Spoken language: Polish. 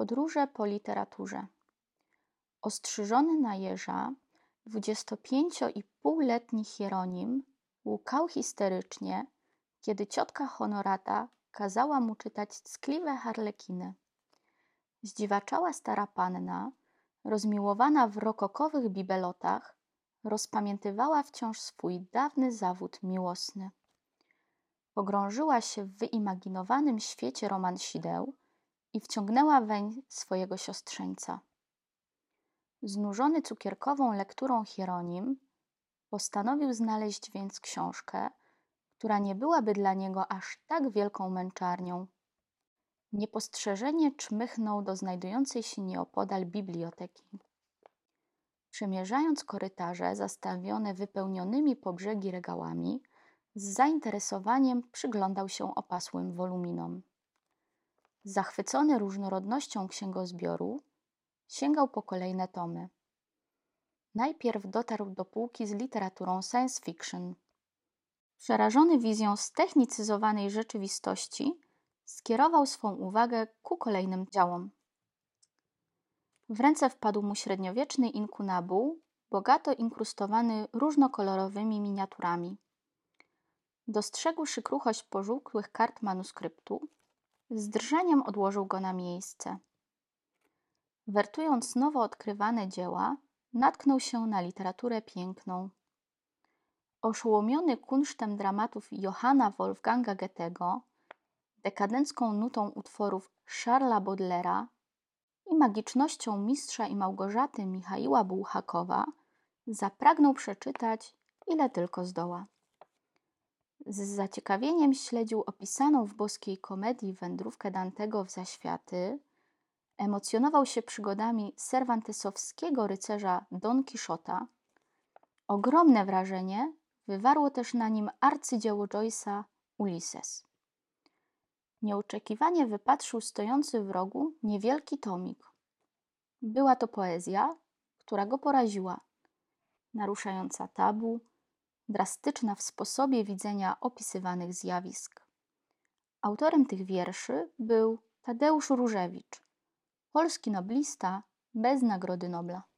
Podróże po literaturze. Ostrzyżony na jeża, 25,5-letni Hieronim łukał histerycznie, kiedy ciotka Honorata kazała mu czytać ckliwe harlekiny. Zdziwaczała stara panna, rozmiłowana w rokokowych bibelotach, rozpamiętywała wciąż swój dawny zawód miłosny. Pogrążyła się w wyimaginowanym świecie romansideł, i wciągnęła weń swojego siostrzeńca. Znużony cukierkową lekturą Hieronim postanowił znaleźć więc książkę, która nie byłaby dla niego aż tak wielką męczarnią. Niepostrzeżenie czmychnął do znajdującej się nieopodal biblioteki. Przemierzając korytarze zastawione wypełnionymi po brzegi regałami, z zainteresowaniem przyglądał się opasłym woluminom. Zachwycony różnorodnością księgozbioru, sięgał po kolejne tomy. Najpierw dotarł do półki z literaturą science fiction. Przerażony wizją stechnicyzowanej rzeczywistości, skierował swą uwagę ku kolejnym działom. W ręce wpadł mu średniowieczny inkunabuł, bogato inkrustowany różnokolorowymi miniaturami. Dostrzegł kruchość pożółkłych kart manuskryptu, z drżeniem odłożył go na miejsce. Wertując nowo odkrywane dzieła, natknął się na literaturę piękną. Oszołomiony kunsztem dramatów Johanna Wolfganga Goethego, dekadencką nutą utworów Charlesa Bodlera i magicznością mistrza i Małgorzaty Michaiła Bułhakowa, zapragnął przeczytać ile tylko zdoła. Z zaciekawieniem śledził opisaną w boskiej komedii wędrówkę Dantego w zaświaty, emocjonował się przygodami serwantesowskiego rycerza Don Quixota. Ogromne wrażenie wywarło też na nim arcydzieło Joyce'a Ulysses. Nieoczekiwanie wypatrzył stojący w rogu niewielki tomik. Była to poezja, która go poraziła, naruszająca tabu, drastyczna w sposobie widzenia opisywanych zjawisk. Autorem tych wierszy był Tadeusz Różewicz, polski noblista bez Nagrody Nobla.